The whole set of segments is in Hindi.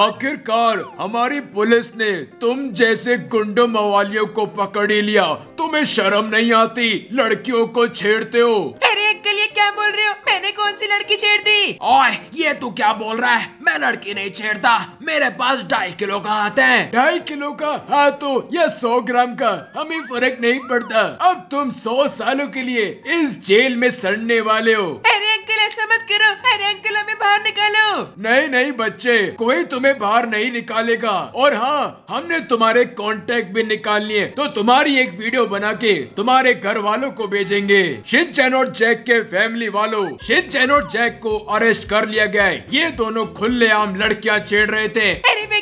आखिरकार हमारी पुलिस ने तुम जैसे गुंडो मवालियों को पकड़ लिया तुम्हें शर्म नहीं आती लड़कियों को छेड़ते हो अरे अंकल ये क्या बोल रहे हो मैंने कौन सी लड़की छेड़ दी ओए ये तू क्या बोल रहा है मैं लड़की नहीं छेड़ता मेरे पास ढाई किलो का हाथ है ढाई किलो का हाथ तो या सौ ग्राम का हमें फर्क नहीं पड़ता अब तुम सौ सालों के लिए इस जेल में सड़ने वाले हो अरे अंकल ऐसा मत करो अरे अंकल हमें बाहर निकालो नहीं नहीं बच्चे कोई तुम्हें बाहर नहीं निकालेगा और हाँ हमने तुम्हारे कॉन्टेक्ट भी निकाल लिए तो तुम्हारी एक वीडियो बना के तुम्हारे घर वालों को भेजेंगे शिन चैन और जैक के फैमिली वालों शिन चैन और जैक को अरेस्ट कर लिया गया है ये दोनों आम लड़कियाँ छेड़ रहे थे अरे मैं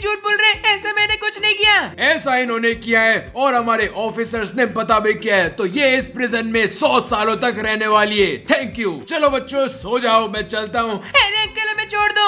झूठ बोल रहे ऐसा मैंने कुछ नहीं किया ऐसा इन्होंने किया है और हमारे ऑफिसर्स ने पता भी किया है तो ये इस प्रिजन में सौ सालों तक रहने वाली है थैंक यू चलो बच्चों सो जाओ मैं चलता हूँ अंकल हमें छोड़ दो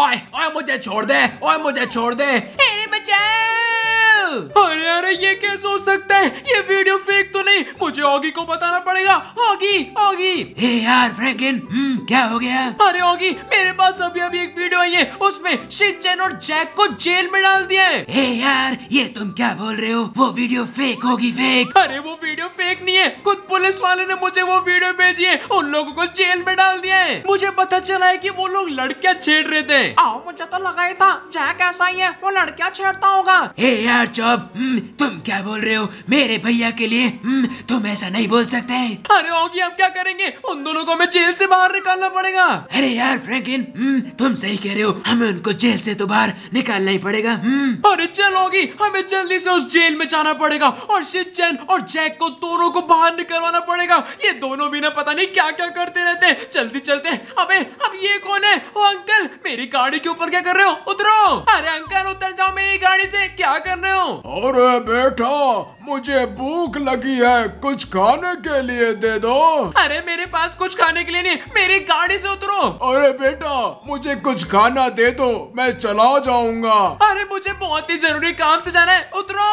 ओए ओए मुझे छोड़ दे ओए मुझे छोड़ दे अरे बचाओ अरे अरे ये कैसे हो सकता है ये वीडियो फेक तो नहीं मुझे ऑगी को बताना पड़ेगा ऑगी ओगी हे यार फ्रैंकलिन हम्म, क्या हो गया अरे ओगी मेरे पास अभी अभी एक वीडियो आई है उसमें शिनचैन और जैक को जेल में डाल दिया है हे यार ये तुम क्या बोल रहे हो वो वीडियो फेक होगी फेक अरे वो वीडियो फेक नहीं है खुद पुलिस वाले ने मुझे वो वीडियो भेजी है उन लोगो को जेल में डाल दिया है मुझे पता चला है की वो लोग लड़कियाँ छेड़ रहे थे आओ मुझे तो लगा ही था जैक ऐसा ही है वो लड़कियाँ छेड़ता होगा हे यार चौब हम्म, तुम क्या बोल रहे हो मेरे भैया के लिए हम्म, तुम ऐसा नहीं बोल सकते अरे होगी अब क्या करें जाएंगे उन दोनों को हमें जेल से बाहर निकालना पड़ेगा अरे यार फ्रैंकलिन हम्म, तुम सही कह रहे हो हमें उनको जेल से तो बाहर निकालना ही पड़ेगा हम्म। अरे चलोगी हमें जल्दी से उस जेल में जाना पड़ेगा और शिचन और जैक को दोनों को बाहर निकलवाना पड़ेगा ये दोनों भी ना पता नहीं क्या क्या करते रहते हैं चलते चलते अबे अब ये कौन है ओ अंकल मेरी गाड़ी के ऊपर क्या कर रहे हो उतरो अरे अंकल उतर जाओ मेरी गाड़ी से क्या कर रहे हो अरे बेटा मुझे भूख लगी है कुछ खाने के लिए दे दो अरे मेरे पास कुछ खाने के लिए नहीं मेरी गाड़ी से उतरो अरे बेटा मुझे कुछ खाना दे दो मैं चला जाऊंगा अरे मुझे बहुत ही जरूरी काम से जाना है उतरो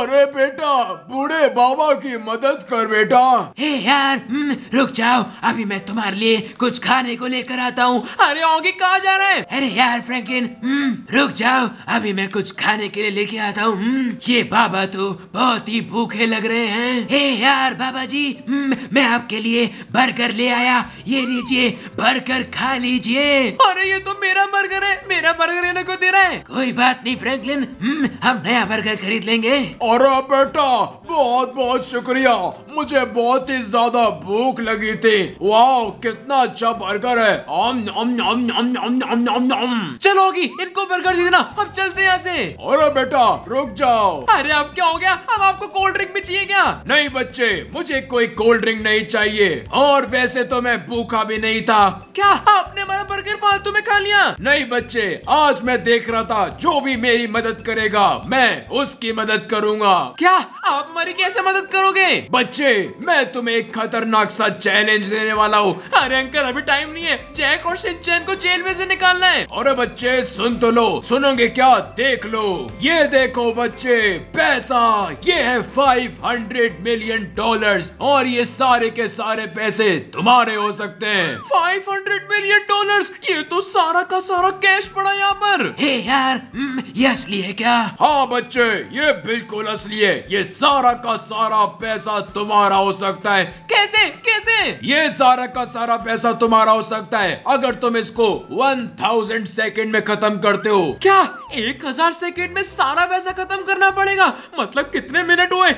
अरे बेटा बूढ़े बाबा की मदद कर बेटा हे यार हम्म, रुक जाओ अभी मैं तुम्हारे लिए कुछ खाने को लेकर आता हूँ अरे ओगी कहाँ जा रहा है अरे यार फ्रैंकिन हम्म, रुक जाओ अभी मैं कुछ खाने के लिए लेके आता हूँ हम्म, ये बाबा तो बहुत ही भूखे लग रहे हैं हे यार बाबा जी मैं आपके लिए बर्गर ले आया ये लीजिए बर्गर खा लीजिए अरे ये तो मेरा बर्गर है मेरा बर्गर इन्हें को दे रहा है कोई बात नहीं फ्रैंकलिन हम्म, हम नया बर्गर खरीद लेंगे अरे बेटा बहुत बहुत शुक्रिया मुझे बहुत ही ज्यादा भूख लगी थी वाह कितना अच्छा बर्गर है नौम नौम नौम नौम नौम नौम नौम। चलो होगी इनको बर्गर दे देना हम चलते यहाँ से अरे बेटा रुक जाओ अरे अब क्या हो गया अब आपको कोल्ड ड्रिंक भी चाहिए क्या नहीं बच्चे मुझे कोई कोल्ड ड्रिंक नहीं चाहिए और वैसे तो मैं भूखा भी नहीं था क्या आपने मेरा बर्गर फालतू में खा लिया नहीं बच्चे आज मैं देख रहा था जो भी मेरी मदद करेगा मैं उसकी मदद करूंगा क्या आप हमारी कैसे मदद करोगे बच्चे मैं तुम्हें एक खतरनाक सा चैलेंज देने वाला हूँ अरे अंकल अभी टाइम नहीं है जैक और सिंचन को जेल में से निकालना है और बच्चे सुन तो लो सुनोगे क्या देख लो ये देखो बच्चे पैसा ये है फाइव हंड्रेड मिलियन डॉलर और ये सारे के सारे पैसे तुम्हारे हो सकते हैं 500 मिलियन डॉलर्स ये तो सारा का सारा कैश पड़ा यहाँ पर हे यार हम्म, ये असली है क्या हाँ बच्चे ये बिल्कुल असली है ये सारा का सारा पैसा तुम्हारा हो सकता है कैसे कैसे ये सारा का सारा पैसा तुम्हारा हो सकता है अगर तुम इसको 1000 सेकंड में खत्म करते हो क्या एक हजार सेकेंड में सारा पैसा खत्म करना पड़ेगा मतलब कितने मिनट हुए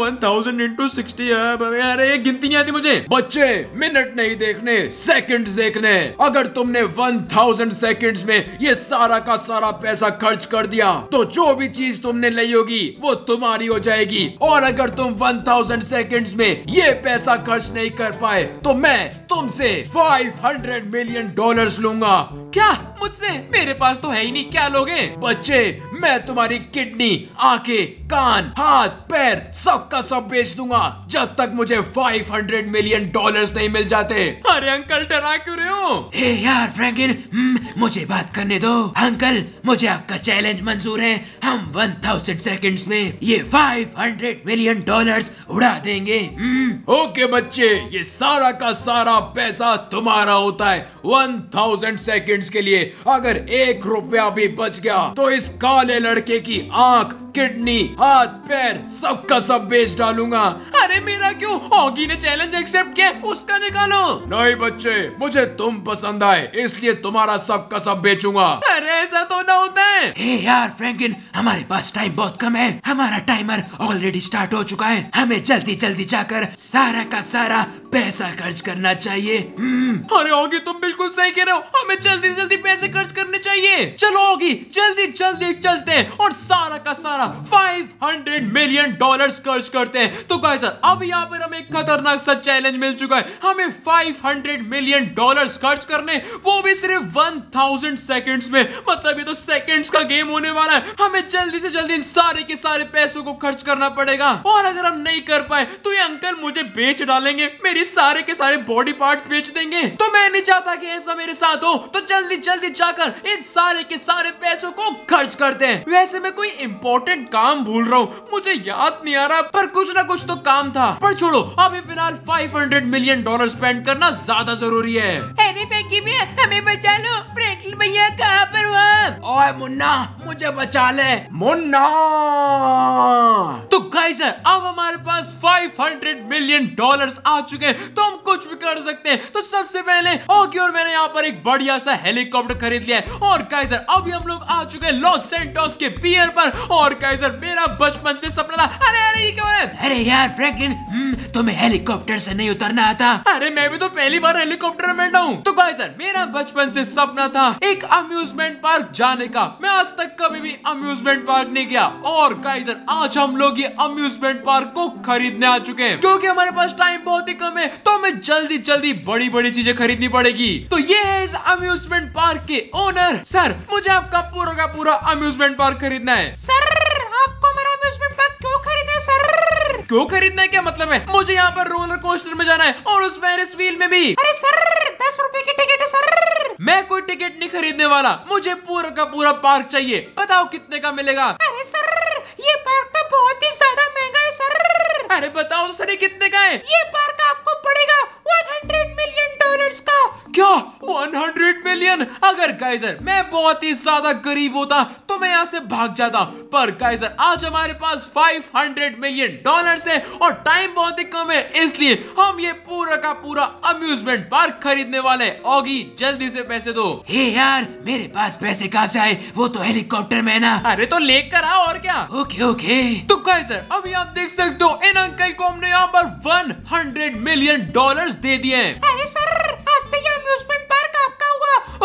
वन थाउजेंड इंटू सिक्सटी अरे गिनती नहीं आती मुझे बच्चे मिनट नहीं देखने सेकंड्स देखने अगर तुमने वन थाउजेंड सेकेंड में ये सारा का सारा पैसा खर्च कर दिया तो जो भी चीज तुमने ली होगी वो तुम्हारी हो जाएगी और अगर तुम वन थाउजेंड सेकेंड में ये पैसा खर्च नहीं कर पाए तो मैं तुमसे फाइव हंड्रेड मिलियन डॉलर लूंगा क्या मुझसे मेरे पास तो है ही नहीं क्या लोगे बच्चे मैं तुम्हारी किडनी आंखें कान हाथ पैर सबका सब, सब बेच दूंगा जब तक मुझे 500 मिलियन डॉलर्स नहीं मिल जाते अरे अंकल डरा क्यों रहे हो ए यार फ्रैंकिन हम्म, मुझे बात करने दो अंकल मुझे आपका चैलेंज मंजूर है हम 1000 सेकंड्स में ये 500 मिलियन डॉलर्स उड़ा देंगे हम्म। ओके बच्चे ये सारा का सारा पैसा तुम्हारा होता है 1000 सेकंड्स के लिए अगर एक रुपया भी बच गया तो इस काले लड़के की आंख किडनी हाथ पैर सब का सब बेच डालूंगा अरे मेरा क्यों ऑगी ने चैलेंज एक्सेप्ट किया उसका निकालो नहीं बच्चे मुझे तुम पसंद आए इसलिए तुम्हारा सब का सब बेचूंगा अरे ऐसा तो ना होता है हे यार फ्रैंकलिन हमारे पास टाइम बहुत कम है हमारा टाइमर ऑलरेडी स्टार्ट हो चुका है हमें जल्दी जल्दी जाकर सारा का सारा पैसा खर्च करना चाहिए अरे होगी तुम बिल्कुल सही कह रहे हो हमें जल्दी जल्दी पैसे खर्च करने चाहिए चलो होगी जल्दी जल्दी चलते हैं और सारा का सारा 500 मिलियन डॉलर्स खर्च करते हैं तो सर अब यहाँ पर हमें खतरनाक सा चैलेंज मिल चुका है हमें 500 मिलियन डॉलर्स खर्च करने वो भी सिर्फ 1000 सेकंड्स में मतलब ये तो सेकेंड्स का गेम होने वाला है हमें जल्दी से जल्दी सारे के सारे पैसों को खर्च करना पड़ेगा और अगर हम नहीं कर पाए तो ये अंकल मुझे बेच डालेंगे मेरी सारे के सारे बॉडी पार्ट्स बेच देंगे तो मैं नहीं चाहता कि ऐसा मेरे साथ हो तो जल्दी जल्दी जाकर इन सारे के सारे पैसों को खर्च करते हैं वैसे मैं कोई इम्पोर्टेंट काम भूल रहा हूँ मुझे याद नहीं आ रहा पर कुछ ना कुछ तो काम था पर छोड़ो अभी फिलहाल 500 मिलियन डॉलर स्पेंड करना ज्यादा जरूरी है हमें बचा लो भैया कहाँ पर ओए मुन्ना मुझे बचा ले मुन्ना तो गाइस अब हमारे पास 500 मिलियन डॉलर्स आ चुके तो हम कुछ भी कर सकते हैं तो सबसे पहले ओके और मैंने यहाँ पर एक बढ़िया सा हेलीकॉप्टर खरीद लिया है और कैसर अभी हम लोग आ चुके हैं लॉस सेंटोस के पियर पर और कैसर मेरा बचपन से सपना था अरे अरे ये क्या अरे यार फ्रैंकलिन हम्म, तुम्हें हेलीकॉप्टर से नहीं उतरना आता अरे मैं भी तो पहली बार हेलीकॉप्टर में बैठा हूँ तो काइजर मेरा बचपन से सपना था एक अम्यूजमेंट पार्क जाने का मैं आज तक कभी भी अम्यूजमेंट पार्क नहीं गया और काइजर आज हम लोग ये अम्यूजमेंट पार्क को खरीदने आ चुके हैं क्योंकि हमारे पास टाइम बहुत ही कम में तो हमें जल्दी जल्दी बड़ी बड़ी चीजें खरीदनी पड़ेगी तो ये है इस अम्यूजमेंट पार्क के ओनर सर मुझे आपका पूरा का पूरा अम्यूजमेंट पार्क खरीदना है सर आपको मेरा अम्यूजमेंट पार्क क्यों खरीदना है सर क्यों खरीदना है क्या मतलब है मुझे यहाँ पर रोलर कोस्टर में जाना है और उस पेरिस व्हील में भी अरे सर दस रुपए की टिकट है सर मैं कोई टिकट नहीं खरीदने वाला मुझे पूरा का पूरा पार्क चाहिए बताओ कितने का मिलेगा अरे सर ये पार्क तो बहुत ही ज्यादा महंगा है सर अरे बताओ तो सर ये कितने का है ये पार्क पड़ेगा 100 मिलियन डॉलर्स का क्या 100 मिलियन अगर गाइजर मैं बहुत ही ज्यादा गरीब होता तो मैं यहाँ से भाग जाता पर गाइजर आज हमारे पास 500 मिलियन डॉलर्स है और टाइम बहुत ही कम है इसलिए हम ये पूरा का पूरा अम्यूजमेंट पार्क खरीदने वाले ओगी जल्दी से पैसे दो हे यार मेरे पास पैसे कहाँ से आए वो तो हेलीकॉप्टर में ना अरे तो लेकर आओ और क्या ओके ओके तो गाइजर अभी आप देख सकते हो इन अंकल को हमने यहाँ पर वन मिलियन डॉलर दे दिए अरे sir Assim é, meus bem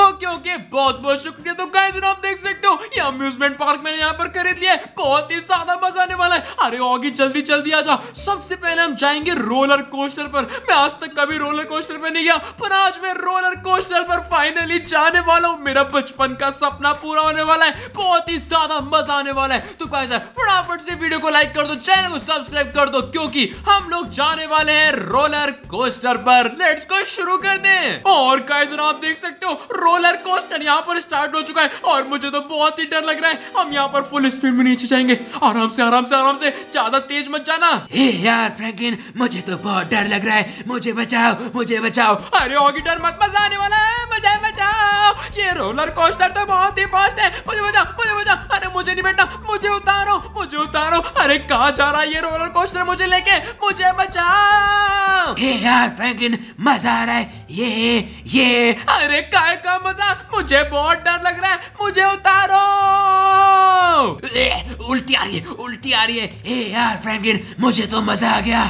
okay okay बहुत बहुत शुक्रिया तो गाइस आप देख सकते हो ये अम्यूजमेंट पार्क मैंने यहाँ पर खरीद लिया है बहुत ही ज्यादा मजा आने वाला है अरे ओगी जल्दी जल्दी आ जाओ सबसे पहले हम जाएंगे रोलर कोस्टर पर मैं आज तक कभी रोलर कोस्टर पर नहीं गया पर आज मैं रोलर कोस्टर पर फाइनली जाने वाला हूँ मेरा बचपन का सपना पूरा होने वाला है बहुत ही ज्यादा मजा आने वाला है तो गाइस फटाफट से वीडियो को लाइक कर दो चैनल को सब्सक्राइब कर दो क्योंकि हम लोग जाने वाले हैं रोलर कोस्टर पर लेट्स को शुरू कर दे और गाइस आप देख सकते हो रोलर कोस्टर यहाँ पर स्टार्ट हो चुका है और मुझे तो बहुत ही डर लग रहा है हम यहाँ पर फुल स्पीड में नीचे जाएंगे आराम से आराम से आराम से ज्यादा तेज मत जाना हे यार फ्रैंकलिन मुझे तो बहुत डर लग रहा है मुझे बचाओ मुझे बचाओ अरे डर मत मजा आने वाला है मजा बचाओ ये रोलर कोस्टर तो बहुत ही फास्ट है मुझे बचाओ मुझे बचाओ अरे मुझे नहीं बेटा मुझे उतारो मुझे उतारो अरे कहा जा रहा है ये रोलर कोस्टर मुझे लेके मुझे बचाओ ए यार फ्रैंकलिन मजा आ रहा है ये ये अरे काय का मजा मुझे बहुत डर लग रहा है मुझे उतारो ए, उल्टी आ रही है उल्टी आ रही है ए यार फ्रैंकलिन मुझे तो मजा आ गया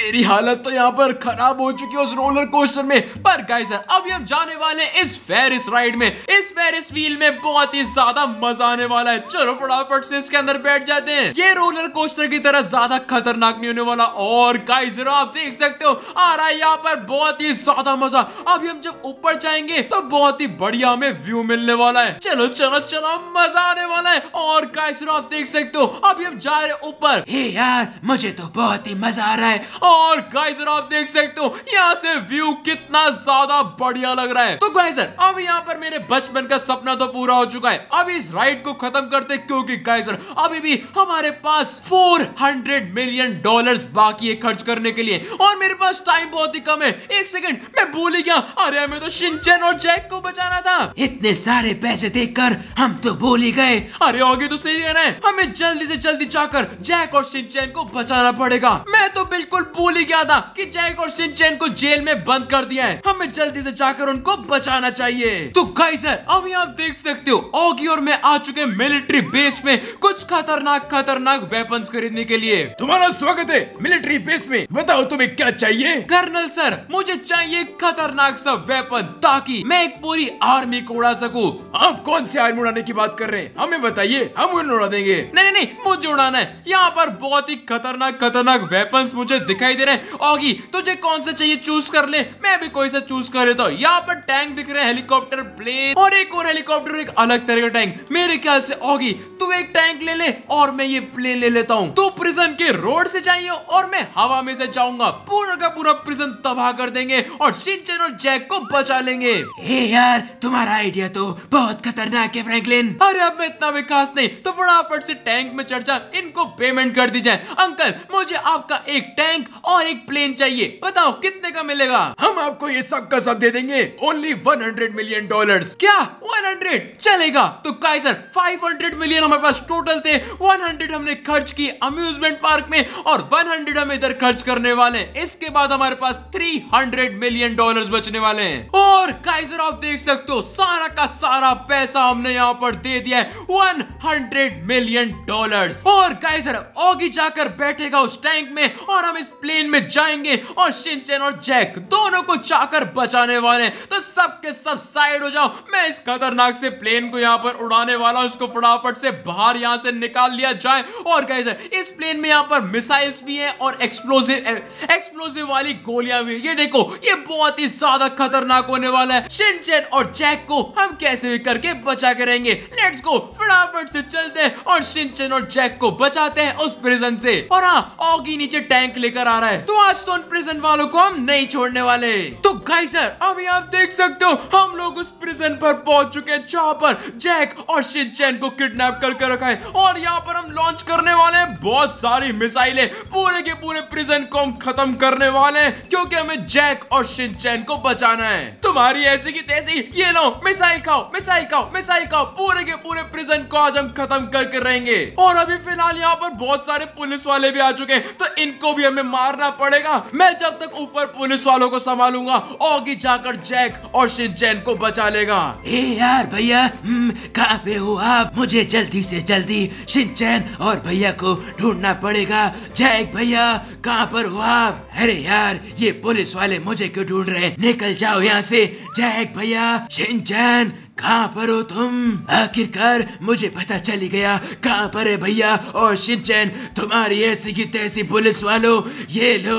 मेरी हालत तो यहाँ पर खराब हो चुकी है उस रोलर कोस्टर में पर गाइस अब हम जाने वाले इस फेरिस राइड में इस फेरिस व्हील में बहुत ही ज्यादा मजा आने वाला है चलो फटाफट से इसके अंदर बैठ जाते हैं ये रोलर कोस्टर की तरह ज्यादा खतरनाक नहीं होने वाला और गाइस आप देख सकते हो आ रहा है यहाँ पर बहुत ही ज्यादा मजा अभी हम जब ऊपर जाएंगे तो बहुत ही बढ़िया हमें व्यू मिलने वाला है चलो चलो चलो मजा आने वाला है और गाइस आप देख सकते हो अभी हम जा रहे ऊपर हे यार मुझे तो बहुत ही मजा आ रहा है और गाइस आप देख सकते हो यहाँ से व्यू कितना ज्यादा बढ़िया लग रहा है तो गाइजर अब यहाँ पर मेरे बचपन का सपना तो पूरा हो चुका है अब इस राइड को खत्म करते क्योंकि गाइजर अभी भी हमारे पास 400 मिलियन डॉलर्स बाकी है खर्च करने के लिए और मेरे पास टाइम बहुत ही कम है एक सेकंड मैं भूल ही गया अरे हमें तो शिनचैन और जैक को बचाना था इतने सारे पैसे देख हम तो भूल ही गए अरे होगी तो सही कहना है हमें जल्दी ऐसी जल्दी जाकर जैक और शिनचैन को बचाना पड़ेगा मैं तो बिल्कुल भूल ही गया था की जैक और शिनचैन को जेल में बंद कर दिया है हमें जल्दी से जाकर उनको बचाना चाहिए तो गाइस अभी आप देख सकते हो ओगी और मैं आ चुके मिलिट्री बेस में कुछ खतरनाक खतरनाक वेपन खरीदने के लिए तुम्हारा स्वागत है मिलिट्री बेस में बताओ तुम्हें क्या चाहिए कर्नल सर मुझे चाहिए खतरनाक सा वेपन ताकि मैं एक पूरी आर्मी को उड़ा सकूं आप कौन सी आर्मी उड़ाने की बात कर रहे हैं हमें बताइए हम उन्हें उड़ा देंगे नहीं नहीं नहीं मुझे उड़ाना है यहाँ पर बहुत ही खतरनाक खतरनाक वेपन मुझे दिखाई दे रहे हैं ओगी तुझे कौन सा चाहिए चूज कर ले मैं भी कोई सा चूज कर लेता हूँ यहाँ यहाँ पर टैंक दिख रहे हैं हेलीकॉप्टर प्लेन और एक और हेलीकॉप्टर एक अलग तरह का टैंक मेरे ख्याल से होगी तू एक टैंक ले ले और मैं ये प्लेन ले लेता हूँ तू प्रिजन के रोड से जाइए और मैं हवा में से जाऊंगा पूरा का पूरा प्रिजन तबाह कर देंगे और सिंचन और जैक को बचा लेंगे ए यार तुम्हारा आइडिया तो बहुत खतरनाक है फ्रैंकलिन अरे अब मैं इतना विकास नहीं तो फटाफट से टैंक में चढ़ जा इनको पेमेंट कर दी जाए अंकल मुझे आपका एक टैंक और एक प्लेन चाहिए बताओ कितने का मिलेगा हम आपको ये सब का सब दे देंगे लेकिन ओनली 100 मिलियन डॉलर्स क्या 100 चलेगा तो काय सर 500 मिलियन हमारे पास टोटल थे 100 हमने खर्च की अम्यूजमेंट पार्क में और 100 हम इधर खर्च करने वाले इसके बाद हमारे पास 300 मिलियन डॉलर्स बचने वाले हैं और काइजर आप देख सकते हो सारा का सारा पैसा हमने यहाँ पर दे दिया है 100 मिलियन डॉलर और काइजर ओगी जाकर बैठेगा उस टैंक में और हम इस प्लेन में जाएंगे और शिनचैन और जैक दोनों को जाकर बचाने वाले हैं तो सब के सब साइड हो जाओ मैं इस खतरनाक से प्लेन को यहाँ पर उड़ाने वाला हूँ इसको फटाफट से बाहर यहाँ से निकाल लिया जाए और गए सर इस प्लेन में यहाँ पर मिसाइल्स भी हैं और एक्सप्लोजिव एक्सप्लोजिव eh, वाली गोलियां भी ये देखो ये बहुत ही ज्यादा खतरनाक होने वाला है शिनचैन और जैक को हम कैसे भी करके बचा के रहेंगे लेट्स गो फटाफट से चलते हैं और शिनचैन और जैक को बचाते हैं उस प्रिजन से और हाँ ऑगी नीचे टैंक लेकर आ रहा है तो आज तो उन प्रिजन वालों को हम नहीं छोड़ने वाले तो गाई सर अभी आप देख सकते हो हम लोग उस प्रिजन पर पहुंच चुके हैं जहां पर जैक और शिनचैन को किडनैप करके रखा है और यहाँ पर हम लॉन्च करने वाले हैं बहुत सारी मिसाइलें पूरे के पूरे प्रिजन को हम खत्म करने वाले हैं क्योंकि हमें जैक और शिनचैन को बचाना है तुम्हारी ऐसी की तैसी ये लो मिसाइल खाओ मिसाइल खाओ मिसाइल खाओ पूरे के पूरे प्रिजन को आज हम खत्म करके रहेंगे और अभी फिलहाल यहाँ पर बहुत सारे पुलिस वाले भी आ चुके हैं तो इनको भी हमें मारना पड़ेगा मैं जब तक ऊपर पुलिस वालों को संभालूंगा और जाकर जैक और शिनचैन को बचा लेगा ए यार भैया हम्म, कहाँ पे हो आप मुझे जल्दी से जल्दी शिनचैन और भैया को ढूंढना पड़ेगा जैक भैया कहाँ पर हो आप अरे यार ये पुलिस वाले मुझे क्यों ढूंढ रहे निकल जाओ यहाँ से जैक भैया शिनचैन कहाँ पर हो तुम आखिरकार मुझे पता चली गया कहाँ पर है भैया और शिनचैन तुम्हारी ऐसी की तैसी पुलिस वालों ये लो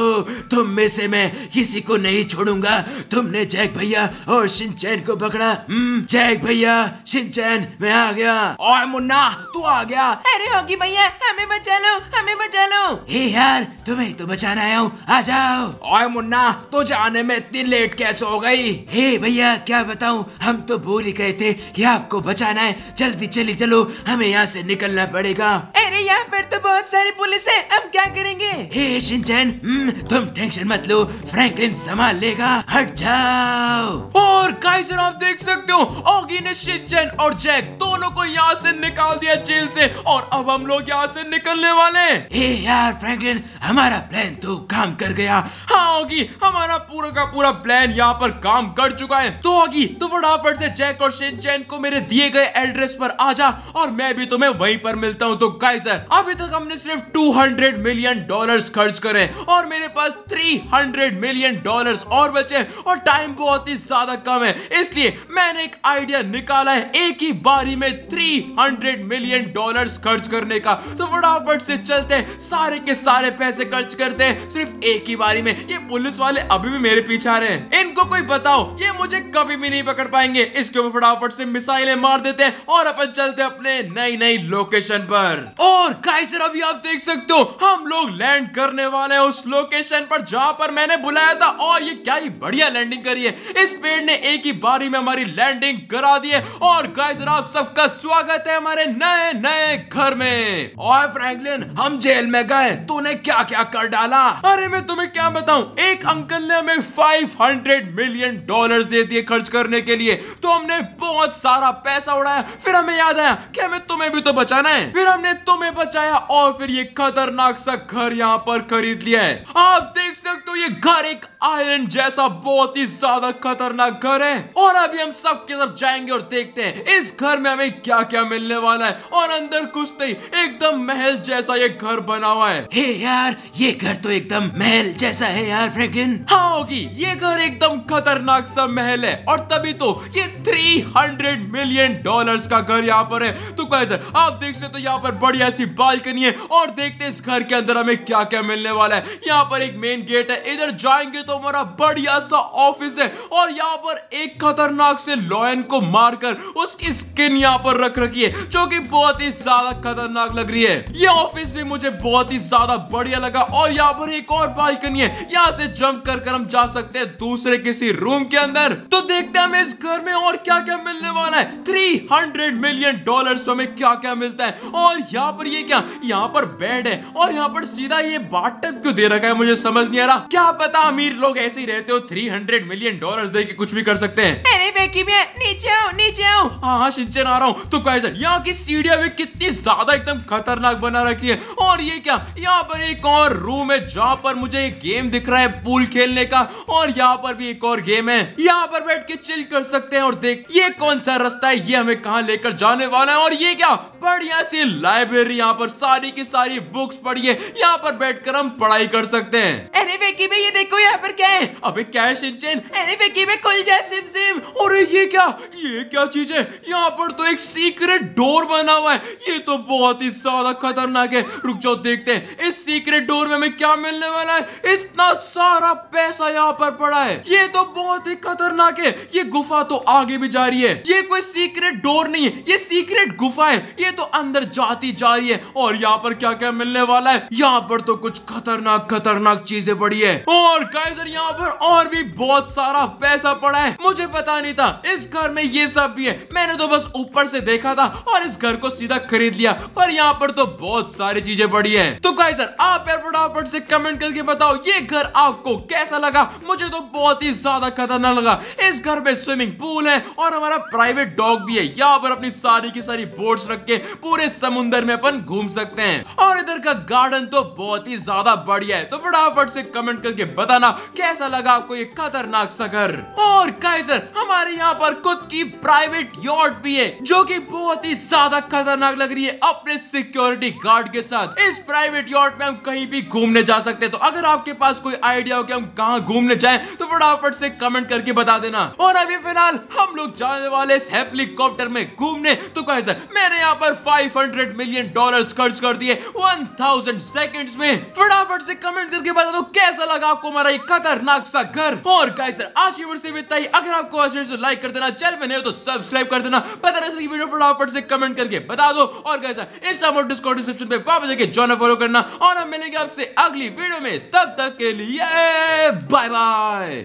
तुम में से मैं किसी को नहीं छोड़ूंगा तुमने जैक भैया और शिनचैन को पकड़ा हम्म, जैक भैया शिनचैन मैं आ गया और मुन्ना तू आ गया अरे होगी भैया हमें बचा लो हमें बचा लो हे यार तुम्हें तो बचाना आया हूँ आ जाओ और मुन्ना तू जाने में इतनी लेट कैसे हो गई हे भैया क्या बताऊँ हम तो भूल ही गए रहे थे कि आपको बचाना है जल्दी चली चलो हमें यहाँ से निकलना पड़ेगा अरे यहाँ पर तो बहुत सारी पुलिस है हम क्या करेंगे हे शिनचैन हम्म, तुम टेंशन मत लो फ्रैंकलिन संभाल लेगा हट जाओ और गाइस आप देख सकते हो ऑगी ने शिनचैन और जैक दोनों को यहाँ से निकाल दिया जेल से और अब हम लोग यहाँ से निकलने वाले हैं हे यार फ्रैंकलिन हमारा प्लान तो काम कर गया हाँ ऑगी हमारा पूरा का पूरा प्लान यहाँ पर काम कर चुका है तो ऑगी तो फटाफट से जैक और शिनचैन को मेरे दिए गए एड्रेस पर आ जा और मैं भी तुम्हें वहीं पर मिलता हूँ तो गाइस अभी तक हमने सिर्फ 200 मिलियन डॉलर्स खर्च करे और मेरे पास 300 मिलियन डॉलर्स और बचे और टाइम बहुत ही ज्यादा कम है इसलिए मैंने एक आइडिया निकाला है एक ही बारी में 300 मिलियन डॉलर्स खर्च करने का तो फटाफट से चलते हैं सारे के सारे पैसे खर्च करते हैं सिर्फ एक ही बारी में ये पुलिस वाले अभी भी मेरे पीछे आ रहे हैं इनको कोई बताओ ये मुझे कभी भी नहीं पकड़ पाएंगे इसके ऊपर फटाफट से मिसाइलें मार देते हैं और अपन चलते अपने नई नई लोकेशन पर और कैसर अभी आप देख सकते हो हम लोग लैंड करने वाले हैं उस लोकेशन पर जहां पर मैंने बुलाया था और ये क्या ही बढ़िया लैंडिंग करी है इस पेड़ ने एक ही बारी में हमारी लैंडिंग करा दी है और कैसर आप सबका स्वागत है हमारे नए नए घर में और फ्रेंकलिन हम जेल में गए तूने क्या क्या कर डाला अरे मैं तुम्हें क्या बताऊं एक अंकल ने हमें 500 मिलियन डॉलर्स दे दिए खर्च करने के लिए तो हमने बहुत सारा पैसा उड़ाया फिर हमें याद आया कि हमें तुम्हें भी तो बचाना है फिर हमने तुम्हें बचाया और फिर ये खतरनाक सा घर यहाँ पर खरीद लिया है आप देख सकते हो ये घर एक आयरन जैसा बहुत ही ज्यादा खतरनाक घर है और अभी हम के सब जाएंगे और देखते हैं इस घर में हमें क्या क्या मिलने वाला है और अंदर कुछ नहीं एकदम महल जैसा ये घर बना हुआ है हे यार ये घर तो एकदम महल जैसा है यार हाँ होगी ये घर एकदम खतरनाक सा महल है और तभी तो ये थ्री हंड्रेड मिलियन डॉलर का घर यहाँ पर है तो सर आप देख सकते हो यहाँ पर बड़ी ऐसी बालकनी है और देखते इस घर के अंदर हमें क्या क्या मिलने वाला है यहाँ पर एक मेन गेट है इधर जाएंगे तो हमारा बढ़िया सा ऑफिस है और यहाँ पर एक खतरनाक से लॉयन को मारकर उसकी स्किन यहाँ पर रख रखी है जो कि बहुत ही ज्यादा खतरनाक लग रही है ये ऑफिस भी मुझे बहुत ही ज्यादा बढ़िया लगा और यहाँ पर एक और बालकनी है यहाँ से जंप कर कर हम जा सकते हैं दूसरे किसी रूम के अंदर तो देखते हैं हमें इस घर में और क्या क्या मिलने वाला है थ्री हंड्रेड मिलियन डॉलर हमें क्या क्या मिलता है और यहाँ पर ये क्या यहाँ पर बेड है और यहाँ पर सीधा ये बाटन क्यों दे रखा है मुझे समझ नहीं आ रहा क्या पता अमीर लोग ऐसे ही रहते हो थ्री हंड्रेड मिलियन डॉलर दे के कुछ भी कर सकते हैं नीचे नीचे हाँ हाँ आ रहा हूँ तो कैसे यहाँ की सीढ़िया भी कितनी ज्यादा एकदम खतरनाक बना रखी है और ये क्या यहाँ पर एक और रूम है जहाँ पर मुझे एक गेम दिख रहा है पूल खेलने का और यहाँ पर भी एक और गेम है यहाँ पर बैठ के चिल कर सकते हैं और देख ये कौन सा रास्ता है ये हमें कहाँ लेकर जाने वाला है और ये क्या बढ़िया सी लाइब्रेरी यहाँ पर सारी की सारी बुक्स पड़ी है यहाँ पर बैठकर हम पढ़ाई कर सकते हैं अरे वेकी में ये देखो यहाँ पर क्या है अबे क्या है सिंचन अरे वेकी में खुल जाए सिम सिम और ये क्या ये क्या चीज है यहाँ पर तो एक सीक्रेट डोर बना हुआ है ये तो बहुत ही ज्यादा खतरनाक है रुक जाओ देखते हैं इस सीक्रेट डोर में हमें क्या मिलने वाला है इतना सारा पैसा यहाँ पर पड़ा है ये तो बहुत ही खतरनाक है ये गुफा तो आगे भी जा रही है ये कोई सीक्रेट डोर नहीं है ये सीक्रेट गुफा है ये तो अंदर जाती जा रही है और यहाँ पर क्या क्या मिलने वाला है यहाँ पर तो कुछ खतरनाक खतरनाक चीजें पड़ी है और गाइजर यहाँ पर और भी बहुत सारा पैसा पड़ा है मुझे पता नहीं था इस घर में ये सब भी है मैंने तो बस ऊपर से देखा था और इस घर को सीधा खरीद लिया पर यहाँ पर तो बहुत सारी चीजें पड़ी है तो गाइजर आप फटाफट से कमेंट करके बताओ ये घर आपको कैसा लगा मुझे तो बहुत ही ज्यादा खतरनाक लगा इस घर में स्विमिंग पूल है और हमारा प्राइवेट डॉग भी है यहाँ पर अपनी सारी की सारी बोट्स रख के पूरे समुन्दर में अपन घूम सकते हैं और इधर का गार्डन तो बहुत ही ज्यादा बढ़िया है तो फटाफट से कमेंट करके बताना कैसा लगा आपको ये खतरनाक सगर और कैसर हमारे यहाँ पर खुद की प्राइवेट यॉट भी है जो की बहुत ही ज्यादा खतरनाक लग रही है अपने सिक्योरिटी गार्ड के साथ इस प्राइवेट यॉट में हम कहीं भी घूमने जा सकते हैं तो अगर आपके पास कोई आइडिया हो कि हम कहा घूमने जाए तो फटाफट से कमेंट करके बता देना और अभी फिलहाल हम लोग जा जाने वाले इस हेलीकॉप्टर में घूमने तो कहे सर मैंने यहाँ पर 500 मिलियन डॉलर्स खर्च कर दिए 1000 सेकंड्स में फटाफट से कमेंट करके बता दो कैसा लगा आपको हमारा ये खतरनाक सा घर और कहे सर आज की वीडियो इतना ही अगर आपको तो लाइक कर देना चैनल में नहीं तो सब्सक्राइब कर देना पता नहीं वीडियो फटाफट से कमेंट करके बता दो और कहे सर इंस्टाग्राम और डिस्कॉर्ड डिस्क्रिप्शन पे वापस जाके ज्वाइन फॉलो करना और हम मिलेंगे आपसे अगली वीडियो में तब तक के लिए बाय बाय